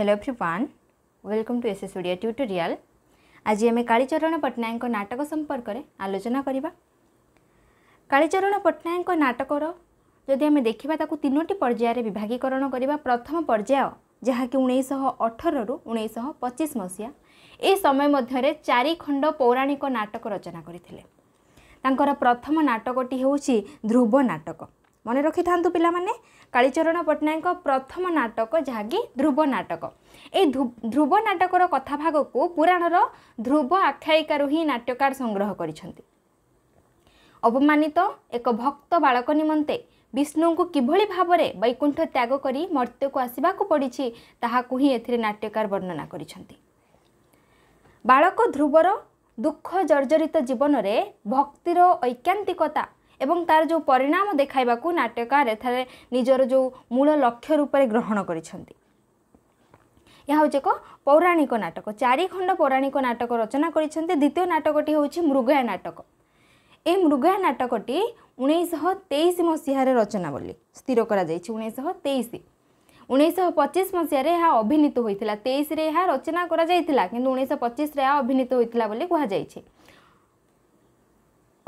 hello everyone welcome to SS Odia tutorial आज आम कालीचरण पट्टनायक नाटक संपर्क में आलोचना करवा कालीचरण पट्टनायक नाटकर ଯଦି ଆମେ ଦେଖିବା ତାକୁ ତିନୋଟି ପର୍ଯ୍ୟାୟରେ ବିଭାଗୀକରଣ କରିବା ପ୍ରଥମ ପର୍ଯ୍ୟାୟ ଯାହାକି ଉଣେଇଶହ ଅଠରରୁ ଉଣେଇଶହ ପଚିଶ ମସିହା ଏ ସମୟ ମଧ୍ୟରେ ଚାରି ଖଣ୍ଡ ପୌରାଣିକ ନାଟକ ରଚନା କରିଥିଲେ ତାଙ୍କର ପ୍ରଥମ ନାଟକଟି ହେଉଛି ଧ୍ରୁବ ନାଟକ ମନେ ରଖିଥାନ୍ତୁ ପିଲାମାନେ କାଳିଚରଣ ପଟ୍ଟନାୟକଙ୍କ ପ୍ରଥମ ନାଟକ ଯାହାକି ଧ୍ରୁବ ନାଟକ ଏଇ ଧ୍ରୁବ ନାଟକର କଥାଭାଗକୁ ପୁରାଣର ଧ୍ରୁବ ଆଖ୍ୟାୟିକାରୁ ହିଁ ନାଟ୍ୟକାର ସଂଗ୍ରହ କରିଛନ୍ତି ଅପମାନିତ ଏକ ଭକ୍ତ ବାଳକ ନିମନ୍ତେ ବିଷ୍ଣୁଙ୍କୁ କିଭଳି ଭାବରେ ବୈକୁଣ୍ଠ ତ୍ୟାଗ କରି ମର୍ତ୍ତ୍ୟକୁ ଆସିବାକୁ ପଡ଼ିଛି ତାହାକୁ ହିଁ ଏଥିରେ ନାଟ୍ୟକାର ବର୍ଣ୍ଣନା କରିଛନ୍ତି ବାଳକ ଧ୍ରୁବର ଦୁଃଖ ଜର୍ଜରିତ ଜୀବନରେ ଭକ୍ତିର ଐକ୍ୟାନ୍ତିକତା ଏବଂ ତାର ଯେଉଁ ପରିଣାମ ଦେଖାଇବାକୁ ନାଟ୍ୟକାର ଏଠାରେ ନିଜର ଯେଉଁ ମୂଳ ଲକ୍ଷ୍ୟ ରୂପରେ ଗ୍ରହଣ କରିଛନ୍ତି ଏହା ହେଉଛି ଏକ ପୌରାଣିକ ନାଟକ ଚାରିଖଣ୍ଡ ପୌରାଣିକ ନାଟକ ରଚନା କରିଛନ୍ତି ଦ୍ୱିତୀୟ ନାଟକଟି ହେଉଛି ମୃଗୟା ନାଟକ ଏହି ମୃଗୟା ନାଟକଟି ଉଣେଇଶହ ତେଇଶ ମସିହାରେ ରଚନା ବୋଲି ସ୍ଥିର କରାଯାଇଛି ଉଣେଇଶହ ତେଇଶ ଉଣେଇଶହ ପଚିଶ ମସିହାରେ ଏହା ଅଭିନୀତ ହୋଇଥିଲା ତେଇଶରେ ଏହା ରଚନା କରାଯାଇଥିଲା କିନ୍ତୁ ଉଣେଇଶହ ପଚିଶରେ ଏହା ଅଭିନୀତ ହୋଇଥିଲା ବୋଲି କୁହାଯାଇଛି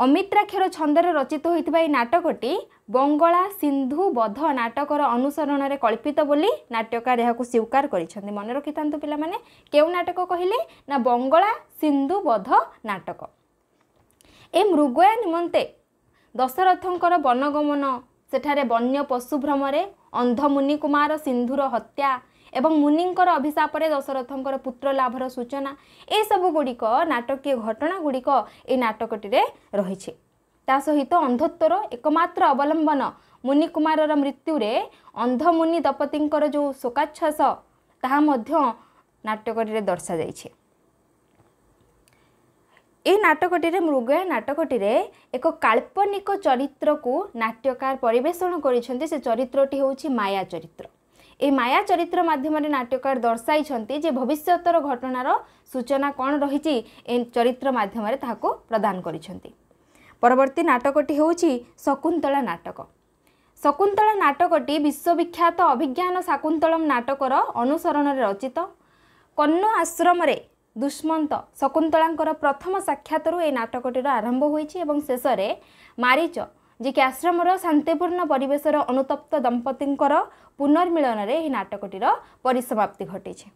ଅମିତ୍ରାକ୍ଷର ଛନ୍ଦରେ ରଚିତ ହୋଇଥିବା ଏହି ନାଟକଟି ବଙ୍ଗଳା ସିନ୍ଧୁ ବଧ ନାଟକର ଅନୁସରଣରେ କଳ୍ପିତ ବୋଲି ନାଟ୍ୟକାର ଏହାକୁ ସ୍ୱୀକାର କରିଛନ୍ତି ମନେ ରଖିଥାନ୍ତୁ ପିଲାମାନେ କେଉଁ ନାଟକ କହିଲେ ନା ବଙ୍ଗଳା ସିନ୍ଧୁ ବଧ ନାଟକ ଏ ମୃଗୟା ନିମନ୍ତେ ଦଶରଥଙ୍କର ବନଗମନ ସେଠାରେ ବନ୍ୟ ପଶୁ ଭ୍ରମରେ ଅନ୍ଧ ମୁନିକୁମାର ସିନ୍ଧୁର ହତ୍ୟା ଏବଂ ମୁନିଙ୍କର ଅଭିଶାପରେ ଦଶରଥଙ୍କର ପୁତ୍ର ଲାଭର ସୂଚନା ଏସବୁ ଗୁଡ଼ିକ ନାଟକୀୟ ଘଟଣା ଗୁଡ଼ିକ ଏ ନାଟକଟିରେ ରହିଛି ତା ସହିତ ଅନ୍ଧତ୍ୱର ଏକମାତ୍ର ଅବଲମ୍ବନ ମୁନିକୁମାରର ମୃତ୍ୟୁରେ ଅନ୍ଧମୁନି ଦପତିଙ୍କର ଯେଉଁ ଶୋକାଚ୍ଛ୍ୱାସ ତାହା ମଧ୍ୟ ନାଟକଟିରେ ଦର୍ଶାଯାଇଛି ଏ ନାଟକଟିରେ ମୃଗୟା ନାଟକଟିରେ ଏକ କାଳ୍ପନିକ ଚରିତ୍ରକୁ ନାଟ୍ୟକାର ପରିବେଷଣ କରିଛନ୍ତି ସେ ଚରିତ୍ରଟି ହେଉଛି ମାୟା ଚରିତ୍ର ଏଇ ମାୟା ଚରିତ୍ର ମାଧ୍ୟମରେ ନାଟ୍ୟକାର ଦର୍ଶାଇଛନ୍ତି ଯେ ଭବିଷ୍ୟତର ଘଟଣାର ସୂଚନା କ'ଣ ରହିଛି ଏ ଚରିତ୍ର ମାଧ୍ୟମରେ ତାହାକୁ ପ୍ରଦାନ କରିଛନ୍ତି ପରବର୍ତ୍ତୀ ନାଟକଟି ହେଉଛି ଶକୁନ୍ତଳା ନାଟକ ଶକୁନ୍ତଳା ନାଟକଟି ବିଶ୍ୱବିଖ୍ୟାତ ଅଭିଜ୍ଞାନ ଶାକୁନ୍ତଳମ୍ ନାଟକର ଅନୁସରଣରେ ରଚିତ କନ୍ନ ଆଶ୍ରମରେ ଦୁଷ୍ମନ୍ତ ଶକୁନ୍ତଳାଙ୍କର ପ୍ରଥମ ସାକ୍ଷାତରୁ ଏହି ନାଟକଟିର ଆରମ୍ଭ ହୋଇଛି ଏବଂ ଶେଷରେ ମାରିଚ ଯିଏକି ଆଶ୍ରମର ଶାନ୍ତିପୂର୍ଣ୍ଣ ପରିବେଶର ଅନୁତପ୍ତ ଦମ୍ପତିଙ୍କର ପୁନର୍ମିଳନରେ ଏହି ନାଟକଟିର ପରିସମାପ୍ତି ଘଟିଛି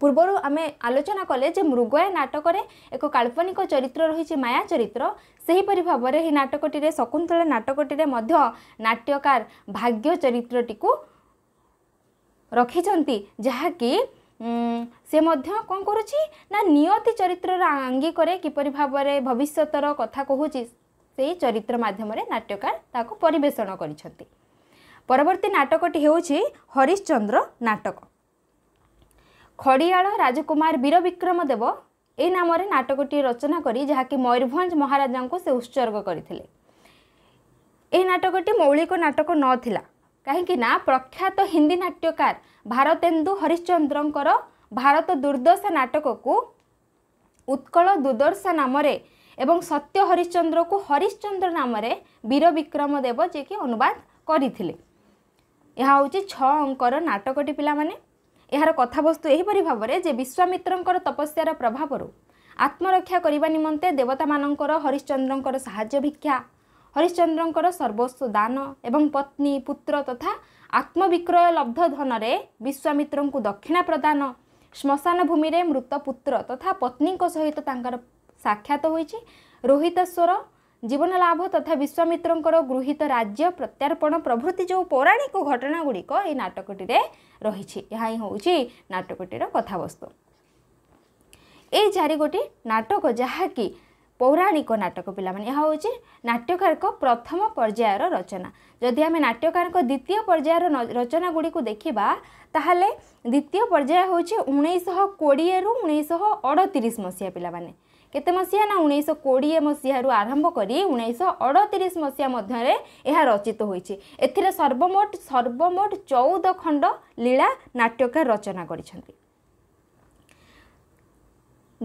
ପୂର୍ବରୁ ଆମେ ଆଲୋଚନା କଲେ ଯେ ମୃଗୟା ନାଟକରେ ଏକ କାଳ୍ପନିକ ଚରିତ୍ର ରହିଛି ମାୟା ଚରିତ୍ର ସେହିପରି ଭାବରେ ଏହି ନାଟକଟିରେ ଶକୁନ୍ତଳା ନାଟକଟିରେ ମଧ୍ୟ ନାଟ୍ୟକାର ଭାଗ୍ୟ ଚରିତ୍ରଟିକୁ ରଖିଛନ୍ତି ଯାହାକି ସେ ମଧ୍ୟ କ'ଣ କରୁଛି ନା ନିୟତି ଚରିତ୍ରର ଆଙ୍ଗିକରେ କିପରି ଭାବରେ ଭବିଷ୍ୟତର କଥା କହୁଛି ସେହି ଚରିତ୍ର ମାଧ୍ୟମରେ ନାଟ୍ୟକାର ତାକୁ ପରିବେଷଣ କରିଛନ୍ତି ପରବର୍ତ୍ତୀ ନାଟକଟି ହେଉଛି ହରିଶ୍ଚନ୍ଦ୍ର ନାଟକ ଖଡ଼ିଆଳ ରାଜକୁମାର ବୀରବିକ୍ରମ ଦେବ ଏହି ନାମରେ ନାଟକଟିଏ ରଚନା କରି ଯାହାକି ମୟୂରଭଞ୍ଜ ମହାରାଜାଙ୍କୁ ସେ ଉତ୍ସର୍ଗ କରିଥିଲେ ଏହି ନାଟକଟି ମୌଳିକ ନାଟକ ନଥିଲା କାହିଁକିନା ପ୍ରଖ୍ୟାତ ହିନ୍ଦୀ ନାଟ୍ୟକାର ଭାରତେନ୍ଦୁ ହରିଶ୍ଚନ୍ଦ୍ରଙ୍କର ଭାରତ ଦୁର୍ଦ୍ଦଶା ନାଟକକୁ ଉତ୍କଳ ଦୁର୍ଦ୍ଦଶା ନାମରେ ଏବଂ ସତ୍ୟ ହରିଶ୍ଚନ୍ଦ୍ରକୁ ହରିଶ୍ଚନ୍ଦ୍ର ନାମରେ ବୀରବିକ୍ରମ ଦେବ ଯିଏକି ଅନୁବାଦ କରିଥିଲେ ଏହା ହେଉଛି ଛଅ ଅଙ୍କର ନାଟକଟି ପିଲାମାନେ ଏହାର କଥାବସ୍ତୁ ଏହିପରି ଭାବରେ ଯେ ବିଶ୍ୱାମିତ୍ରଙ୍କର ତପସ୍ୟାର ପ୍ରଭାବରୁ ଆତ୍ମରକ୍ଷା କରିବା ନିମନ୍ତେ ଦେବତାମାନଙ୍କର ହରିଶ୍ଚନ୍ଦ୍ରଙ୍କର ସାହାଯ୍ୟ ଭିକ୍ଷା ହରିଶ୍ଚନ୍ଦ୍ରଙ୍କର ସର୍ବସ୍ୱ ଦାନ ଏବଂ ପତ୍ନୀ ପୁତ୍ର ତଥା ଆତ୍ମବିକ୍ରୟ ଲବ୍ଧ ଧନରେ ବିଶ୍ୱାମିତ୍ରଙ୍କୁ ଦକ୍ଷିଣା ପ୍ରଦାନ ଶ୍ମଶାନ ଭୂମିରେ ମୃତ ପୁତ୍ର ତଥା ପତ୍ନୀଙ୍କ ସହିତ ତାଙ୍କର ସାକ୍ଷାତ ହୋଇଛି ରୋହିତେଶ୍ୱର ଜୀବନ ଲାଭ ତଥା ବିଶ୍ୱାମିତ୍ରଙ୍କର ଗୃହୀତ ରାଜ୍ୟ ପ୍ରତ୍ୟାର୍ପଣ ପ୍ରଭୃତି ଯେଉଁ ପୌରାଣିକ ଘଟଣାଗୁଡ଼ିକ ଏହି ନାଟକଟିରେ ରହିଛି ଏହା ହିଁ ହେଉଛି ନାଟକଟିର କଥାବସ୍ତୁ ଏହି ଚାରି ଗୋଟି ନାଟକ ଯାହାକି ପୌରାଣିକ ନାଟକ ପିଲାମାନେ ଏହା ହେଉଛି ନାଟ୍ୟକାରଙ୍କ ପ୍ରଥମ ପର୍ଯ୍ୟାୟର ରଚନା ଯଦି ଆମେ ନାଟ୍ୟକାରଙ୍କ ଦ୍ୱିତୀୟ ପର୍ଯ୍ୟାୟର ରଚନା ଗୁଡ଼ିକୁ ଦେଖିବା ତାହେଲେ ଦ୍ୱିତୀୟ ପର୍ଯ୍ୟାୟ ହେଉଛି ଉଣେଇଶହ କୋଡ଼ିଏରୁ ଉଣେଇଶହ ଅଡ଼ତିରିଶ ମସିହା ପିଲାମାନେ କେତେ ମସିହା ନା ଉଣେଇଶହ କୋଡ଼ିଏ ମସିହାରୁ ଆରମ୍ଭ କରି ଉଣେଇଶହ ଅଡ଼ତିରିଶ ମସିହା ମଧ୍ୟରେ ଏହା ରଚିତ ହୋଇଛି ଏଥିରେ ସର୍ବମୋଟ ସର୍ବମୋଟ ଚଉଦ ଖଣ୍ଡ ଲୀଳା ନାଟ୍ୟକାର ରଚନା କରିଛନ୍ତି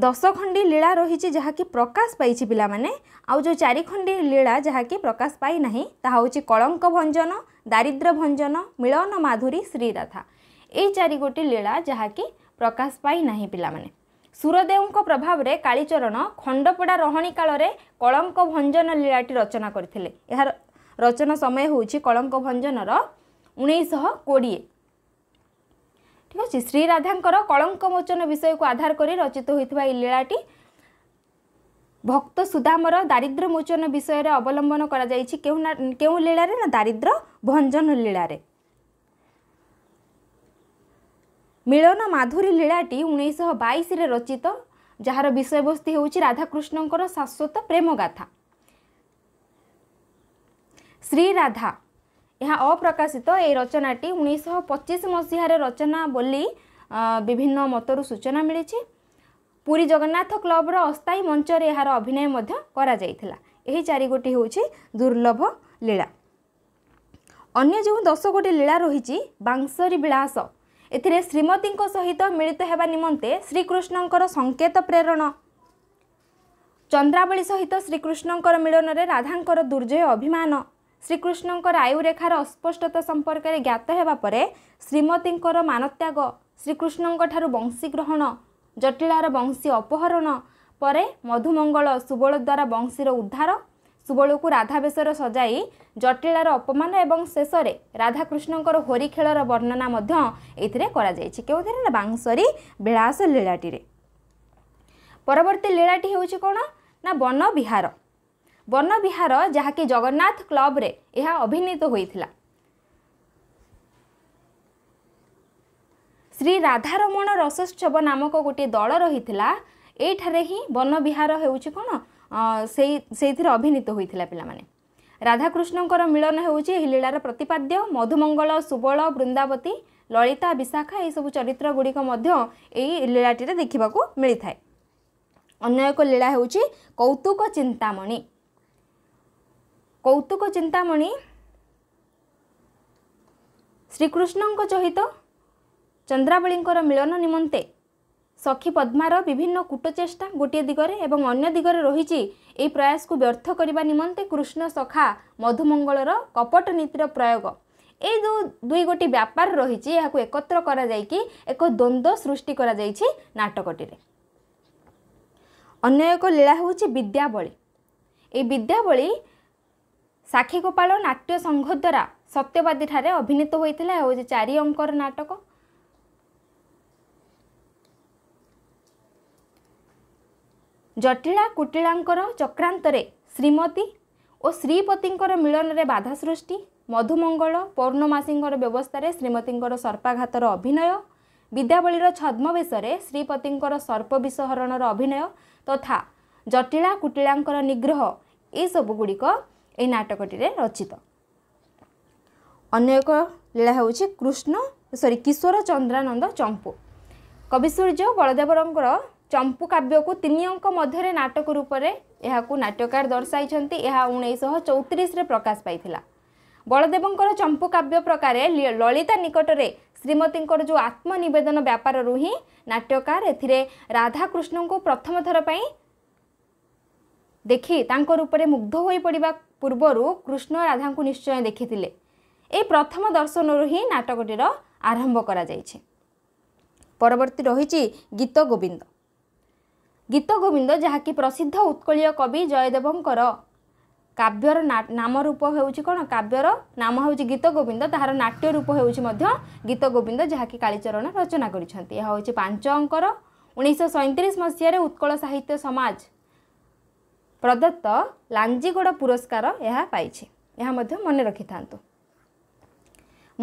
ଦଶ ଖଣ୍ଡି ଲୀଳା ରହିଛି ଯାହାକି ପ୍ରକାଶ ପାଇଛି ପିଲାମାନେ ଆଉ ଯେଉଁ ଚାରି ଖଣ୍ଡି ଲୀଳା ଯାହାକି ପ୍ରକାଶ ପାଇନାହିଁ ତାହା ହେଉଛି କଳଙ୍କ ଭଞ୍ଜନ ଦାରିଦ୍ର୍ୟ ଭଞ୍ଜନ ମିଳନ ମାଧୁରୀ ଶ୍ରୀରାଧା ଏଇ ଚାରି ଗୋଟି ଲୀଳା ଯାହାକି ପ୍ରକାଶ ପାଇନାହିଁ ପିଲାମାନେ ସୁରଦେଓଙ୍କ ପ୍ରଭାବରେ କାଳିଚରଣ ଖଣ୍ଡପଡ଼ା ରହଣୀ କାଳରେ କଳଙ୍କ ଭଞ୍ଜନ ଲୀଳାଟି ରଚନା କରିଥିଲେ ଏହାର ରଚନା ସମୟ ହେଉଛି କଳଙ୍କ ଭଞ୍ଜନର ଉଣେଇଶହ କୋଡ଼ିଏ ଠିକ ଅଛି ଶ୍ରୀରାଧାଙ୍କର କଳଙ୍କ ମୋଚନ ବିଷୟକୁ ଆଧାର କରି ରଚିତ ହୋଇଥିବା ଏହି ଲୀଳାଟି ଭକ୍ତ ସୁଦାମର ଦାରିଦ୍ର୍ୟ ମୋଚନ ବିଷୟରେ ଅବଲମ୍ବନ କରାଯାଇଛି କେଉଁ ନା କେଉଁ ଲୀଳାରେ ନା ଦାରିଦ୍ର୍ୟ ଭଞ୍ଜନ ଲୀଳାରେ ମିଳନ ମାଧୁରୀ ଲୀଳାଟି ଉଣେଇଶହ ବାଇଶରେ ରଚିତ ଯାହାର ବିଷୟବସ୍ତୁ ହେଉଛି ରାଧାକୃଷ୍ଣଙ୍କର ଶାଶ୍ୱତ ପ୍ରେମଗାଥା ଶ୍ରୀରାଧା ଏହା ଅପ୍ରକାଶିତ ଏହି ରଚନାଟି ଉଣେଇଶହ ପଚିଶ ମସିହାରେ ରଚନା ବୋଲି ବିଭିନ୍ନ ମତରୁ ସୂଚନା ମିଳିଛି ପୁରୀ ଜଗନ୍ନାଥ କ୍ଲବର ଅସ୍ଥାୟୀ ମଞ୍ଚରେ ଏହାର ଅଭିନୟ ମଧ୍ୟ କରାଯାଇଥିଲା ଏହି ଚାରିଗୋଟି ହେଉଛି ଦୁର୍ଲଭ ଲୀଳା ଅନ୍ୟ ଯେଉଁ ଦଶ ଗୋଟି ଲୀଳା ରହିଛି ବାଂଶରୀ ବିଳାସ ଏଥିରେ ଶ୍ରୀମତୀଙ୍କ ସହିତ ମିଳିତ ହେବା ନିମନ୍ତେ ଶ୍ରୀକୃଷ୍ଣଙ୍କର ସଂକେତ ପ୍ରେରଣ ଚନ୍ଦ୍ରାବଳୀ ସହିତ ଶ୍ରୀକୃଷ୍ଣଙ୍କର ମିଳନରେ ରାଧାଙ୍କର ଦୁର୍ଜୟ ଅଭିମାନ ଶ୍ରୀକୃଷ୍ଣଙ୍କର ଆୟୁରେଖାର ଅସ୍ପଷ୍ଟତା ସମ୍ପର୍କରେ ଜ୍ଞାତ ହେବା ପରେ ଶ୍ରୀମତୀଙ୍କର ମାନତ୍ୟାଗ ଶ୍ରୀକୃଷ୍ଣଙ୍କଠାରୁ ଗ୍ରହଣ ଜଟିଳାର ବଂଶୀ ଅପହରଣ ପରେ ମଧୁମଙ୍ଗଳ ସୁବଳ ଦ୍ୱାରା ବଂଶୀର ଉଦ୍ଧାର ସୁବଳକୁ ରାଧା ବେଶର ସଜାଇ ଜଟିଳାର ଅପମାନ ଏବଂ ଶେଷରେ ରାଧାକୃଷ୍ଣଙ୍କର ହୋରି ଖେଳର ବର୍ଣ୍ଣନା ମଧ୍ୟ ଏଥିରେ କରାଯାଇଛି କେଉଁଥିରେ ନା ବାଂଶରୀ ବିଳାସ ଲୀଳାଟିରେ ପରବର୍ତ୍ତୀ ଲୀଳାଟି ହେଉଛି କ'ଣ ନା ବନବିହାର ବନବିହାର ଯାହାକି ଜଗନ୍ନାଥ କ୍ଲବରେ ଏହା ଅଭିନୀତ ହୋଇଥିଲା ଶ୍ରୀ ରାଧାରମଣ ରସୋତ୍ସବ ନାମକ ଗୋଟିଏ ଦଳ ରହିଥିଲା ଏଇଠାରେ ହିଁ ବନବିହାର ହେଉଛି କ'ଣ ସେଇ ସେଇଥିରେ ଅଭିନୀତ ହୋଇଥିଲା ପିଲାମାନେ ରାଧାକୃଷ୍ଣଙ୍କର ମିଳନ ହେଉଛି ଏହି ଲୀଳାର ପ୍ରତିପାଦ୍ୟ ମଧୁମଙ୍ଗଳ ସୁବଳ ବୃନ୍ଦାବତୀ ଲଳିତା ବିଶାଖା ଏହିସବୁ ଚରିତ୍ର ଗୁଡ଼ିକ ମଧ୍ୟ ଏହି ଲୀଳାଟିରେ ଦେଖିବାକୁ ମିଳିଥାଏ ଅନ୍ୟ ଏକ ଲୀଳା ହେଉଛି କୌତୁକ ଚିନ୍ତାମଣି କୌତୁକ ଚିନ୍ତାମଣି ଶ୍ରୀକୃଷ୍ଣଙ୍କ ସହିତ ଚନ୍ଦ୍ରାବଳୀଙ୍କର ମିଳନ ନିମନ୍ତେ ସଖୀ ପଦ୍ମାର ବିଭିନ୍ନ କୁଟଚେଷ୍ଟା ଗୋଟିଏ ଦିଗରେ ଏବଂ ଅନ୍ୟ ଦିଗରେ ରହିଛି ଏହି ପ୍ରୟାସକୁ ବ୍ୟର୍ଥ କରିବା ନିମନ୍ତେ କୃଷ୍ଣ ସଖା ମଧୁମଙ୍ଗଳର କପଟ ନୀତିର ପ୍ରୟୋଗ ଏଇ ଯେଉଁ ଦୁଇ ଗୋଟି ବ୍ୟାପାର ରହିଛି ଏହାକୁ ଏକତ୍ର କରାଯାଇକି ଏକ ଦ୍ୱନ୍ଦ୍ୱ ସୃଷ୍ଟି କରାଯାଇଛି ନାଟକଟିରେ ଅନ୍ୟ ଏକ ଲୀଳା ହେଉଛି ବିଦ୍ୟାବଳୀ ଏହି ବିଦ୍ୟାବଳୀ ସାକ୍ଷୀଗୋପାଳ ନାଟ୍ୟ ସଂଘ ଦ୍ୱାରା ସତ୍ୟବାଦୀଠାରେ ଅଭିନୀତ ହୋଇଥିଲା ହେଉଛି ଚାରି ନାଟକ କୁଟିଳାଙ୍କର ଚକ୍ରାନ୍ତରେ ଶ୍ରୀମତୀ ଓ ଶ୍ରୀପତିଙ୍କର ମିଳନରେ ବାଧା ସୃଷ୍ଟି ମଧୁମଙ୍ଗଳ ପୌର୍ଣ୍ଣମାସୀଙ୍କର ବ୍ୟବସ୍ଥାରେ ଶ୍ରୀମତୀଙ୍କର ସର୍ପାଘାତର ଅଭିନୟ ବିଦ୍ୟାବଳୀର ଛଦ୍ମବେଶରେ ଶ୍ରୀପତିଙ୍କର ସର୍ପବିଷହରଣର ଅଭିନୟ ତଥା କୁଟିଳାଙ୍କର ନିଗ୍ରହ ଏସବୁ ଗୁଡ଼ିକ ଏହି ନାଟକଟିରେ ରଚିତ ଅନ୍ୟ ଏକ ଲୀଳା ହେଉଛି କୃଷ୍ଣ ସରି କିଶୋର ଚନ୍ଦ୍ରାନନ୍ଦ ଚମ୍ପୁ କବି ସୂର୍ଯ୍ୟ ବଳଦେବରଙ୍କର ଚମ୍ପୁ କାବ୍ୟକୁ ତିନି ଅଙ୍କ ମଧ୍ୟରେ ନାଟକ ରୂପରେ ଏହାକୁ ନାଟ୍ୟକାର ଦର୍ଶାଇଛନ୍ତି ଏହା ଉଣେଇଶହ ଚଉତିରିଶରେ ପ୍ରକାଶ ପାଇଥିଲା ବଳଦେବଙ୍କର ଚମ୍ପୁ କାବ୍ୟ ପ୍ରକାରେ ଲଳିତା ନିକଟରେ ଶ୍ରୀମତୀଙ୍କର ଯେଉଁ ଆତ୍ମନିବେଦନ ବ୍ୟାପାରରୁ ହିଁ ନାଟ୍ୟକାର ଏଥିରେ ରାଧାକୃଷ୍ଣଙ୍କୁ ପ୍ରଥମ ଥର ପାଇଁ ଦେଖି ତାଙ୍କ ରୂପରେ ମୁଗ୍ଧ ହୋଇପଡ଼ିବା ପୂର୍ବରୁ କୃଷ୍ଣ ରାଧାଙ୍କୁ ନିଶ୍ଚୟ ଦେଖିଥିଲେ ଏହି ପ୍ରଥମ ଦର୍ଶନରୁ ହିଁ ନାଟକଟିର ଆରମ୍ଭ କରାଯାଇଛି ପରବର୍ତ୍ତୀ ରହିଛି ଗୀତ ଗୋବିନ୍ଦ ଗୀତଗୋବିନ୍ଦ ଯାହାକି ପ୍ରସିଦ୍ଧ ଉତ୍କଳୀୟ କବି ଜୟଦେବଙ୍କର କାବ୍ୟର ନାମ ରୂପ ହେଉଛି କ'ଣ କାବ୍ୟର ନାମ ହେଉଛି ଗୀତଗୋବିନ୍ଦ ତାହାର ନାଟ୍ୟ ରୂପ ହେଉଛି ମଧ୍ୟ ଗୀତଗୋବିନ୍ଦ ଯାହାକି କାଳିଚରଣ ରଚନା କରିଛନ୍ତି ଏହା ହେଉଛି ପାଞ୍ଚ ଅଙ୍କର ଉଣେଇଶହ ସଇଁତିରିଶ ମସିହାରେ ଉତ୍କଳ ସାହିତ୍ୟ ସମାଜ ପ୍ରଦତ୍ତ ଲାଞ୍ଜିଗଡ଼ ପୁରସ୍କାର ଏହା ପାଇଛି ଏହା ମଧ୍ୟ ମନେ ରଖିଥାନ୍ତୁ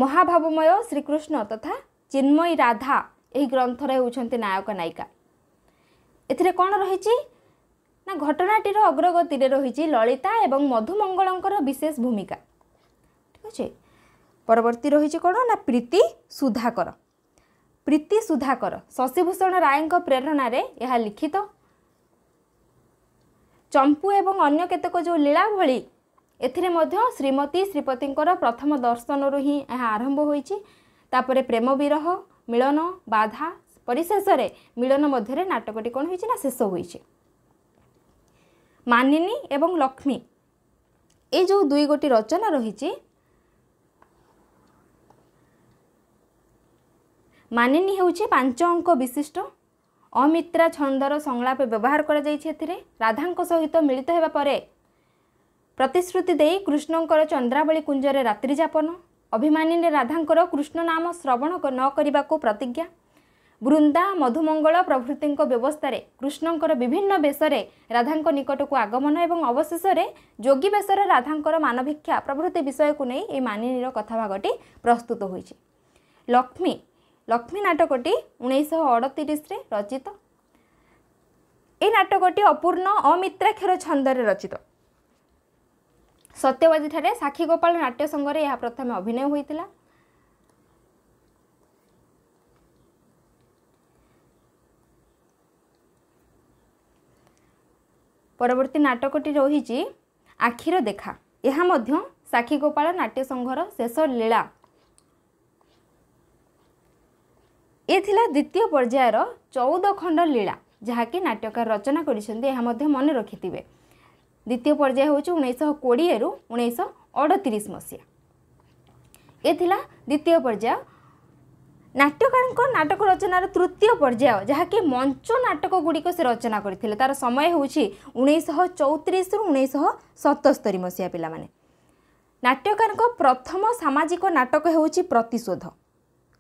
ମହାଭାବମୟ ଶ୍ରୀକୃଷ୍ଣ ତଥା ଚିନ୍ମୟୀ ରାଧା ଏହି ଗ୍ରନ୍ଥର ହେଉଛନ୍ତି ନାୟକ ନାୟିକା ଏଥିରେ କ'ଣ ରହିଛି ନା ଘଟଣାଟିର ଅଗ୍ରଗତିରେ ରହିଛି ଲଳିତା ଏବଂ ମଧୁମଙ୍ଗଳଙ୍କର ବିଶେଷ ଭୂମିକା ଠିକ୍ ଅଛି ପରବର୍ତ୍ତୀ ରହିଛି କ'ଣ ନା ପ୍ରୀତି ସୁଧାକର ପ୍ରୀତି ସୁଧାକର ଶଶିଭୂଷଣ ରାୟଙ୍କ ପ୍ରେରଣାରେ ଏହା ଲିଖିତ ଚମ୍ପୁ ଏବଂ ଅନ୍ୟ କେତେକ ଯେଉଁ ଲୀଳା ଭଳି ଏଥିରେ ମଧ୍ୟ ଶ୍ରୀମତୀ ଶ୍ରୀପତିଙ୍କର ପ୍ରଥମ ଦର୍ଶନରୁ ହିଁ ଏହା ଆରମ୍ଭ ହୋଇଛି ତାପରେ ପ୍ରେମ ବିରହ ମିଳନ ବାଧା ପରିଶେଷରେ ମିଳନ ମଧ୍ୟରେ ନାଟକଟି କ'ଣ ହୋଇଛି ନା ଶେଷ ହୋଇଛି ମାନିନୀ ଏବଂ ଲକ୍ଷ୍ମୀ ଏ ଯେଉଁ ଦୁଇ ଗୋଟି ରଚନା ରହିଛି ମାନିନୀ ହେଉଛି ପାଞ୍ଚ ଅଙ୍କ ବିଶିଷ୍ଟ ଅମିତ୍ରା ଛନ୍ଦର ସଂଳାପ ବ୍ୟବହାର କରାଯାଇଛି ଏଥିରେ ରାଧାଙ୍କ ସହିତ ମିଳିତ ହେବା ପରେ ପ୍ରତିଶ୍ରୁତି ଦେଇ କୃଷ୍ଣଙ୍କର ଚନ୍ଦ୍ରାବଳୀ କୁଞ୍ଜରେ ରାତ୍ରିଯାପନ ଅଭିମାନିନୀ ରାଧାଙ୍କର କୃଷ୍ଣ ନାମ ଶ୍ରବଣ ନ କରିବାକୁ ପ୍ରତିଜ୍ଞା ବୃନ୍ଦା ମଧୁମଙ୍ଗଳ ପ୍ରଭୃତିଙ୍କ ବ୍ୟବସ୍ଥାରେ କୃଷ୍ଣଙ୍କର ବିଭିନ୍ନ ବେଶରେ ରାଧାଙ୍କ ନିକଟକୁ ଆଗମନ ଏବଂ ଅବଶେଷରେ ଯୋଗୀ ବେଶରେ ରାଧାଙ୍କର ମାନଭିକ୍ଷା ପ୍ରଭୃତି ବିଷୟକୁ ନେଇ ଏହି ମାନିନୀର କଥାଭାଗଟି ପ୍ରସ୍ତୁତ ହୋଇଛି ଲକ୍ଷ୍ମୀ ଲକ୍ଷ୍ମୀ ନାଟକଟି ଉଣେଇଶହ ଅଡ଼ତିରିଶରେ ରଚିତ ଏହି ନାଟକଟି ଅପୂର୍ଣ୍ଣ ଅମିତ୍ରାକ୍ଷର ଛନ୍ଦରେ ରଚିତ ସତ୍ୟବାଦୀଠାରେ ସାକ୍ଷୀଗୋପାଳ ନାଟ୍ୟ ସଂଘରେ ଏହା ପ୍ରଥମେ ଅଭିନୟ ହୋଇଥିଲା ପରବର୍ତ୍ତୀ ନାଟକଟି ରହିଛି ଆଖିର ଦେଖା ଏହା ମଧ୍ୟ ସାକ୍ଷୀ ଗୋପାଳ ନାଟ୍ୟ ସଂଘର ଶେଷ ଲୀଳା ଏ ଥିଲା ଦ୍ୱିତୀୟ ପର୍ଯ୍ୟାୟର ଚଉଦ ଖଣ୍ଡ ଲୀଳା ଯାହାକି ନାଟ୍ୟକାର ରଚନା କରିଛନ୍ତି ଏହା ମଧ୍ୟ ମନେ ରଖିଥିବେ ଦ୍ୱିତୀୟ ପର୍ଯ୍ୟାୟ ହେଉଛି ଉଣେଇଶହ କୋଡ଼ିଏରୁ ଉଣେଇଶହ ଅଡ଼ତିରିଶ ମସିହା ଏ ଦ୍ୱିତୀୟ ପର୍ଯ୍ୟାୟ ନାଟ୍ୟକାରଙ୍କ ନାଟକ ରଚନାର ତୃତୀୟ ପର୍ଯ୍ୟାୟ ଯାହାକି ମଞ୍ଚ ନାଟକଗୁଡ଼ିକ ସେ ରଚନା କରିଥିଲେ ତା'ର ସମୟ ହେଉଛି ଉଣେଇଶହ ଚଉତିରିଶରୁ ଉଣେଇଶହ ସତସ୍ତରୀ ମସିହା ପିଲାମାନେ ନାଟ୍ୟକାରଙ୍କ ପ୍ରଥମ ସାମାଜିକ ନାଟକ ହେଉଛି ପ୍ରତିଶୋଧ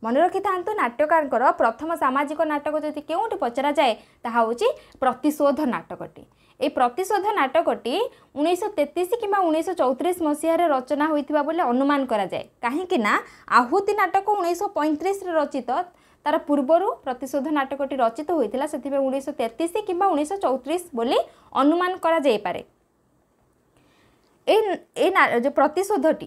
ମନେ ରଖିଥାନ୍ତୁ ନାଟ୍ୟକାରଙ୍କର ପ୍ରଥମ ସାମାଜିକ ନାଟକ ଯଦି କେଉଁଠି ପଚରାଯାଏ ତାହା ହେଉଛି ପ୍ରତିଶୋଧ ନାଟକଟି এই প্রতিশোধ নাটকটি উনিশশো তেত্রিশ কিংবা উনিশশো চৌত্রিশ মসীহার রচনা হয়েছে বলে অনুমান করা যায় কাহিঁকি না আহুতি নাটক উনিশশো পঁয়ত্রিশে রচিত তার পূর্বর প্রতিশোধ নাটকটি রচিত হয়েছিল সেপা উনিশশো তেত্রিশ কিংবা উনিশশো চৌত্রিশ বলে অনুমান করা যাইপরে এই এই যে প্রতিশোধটি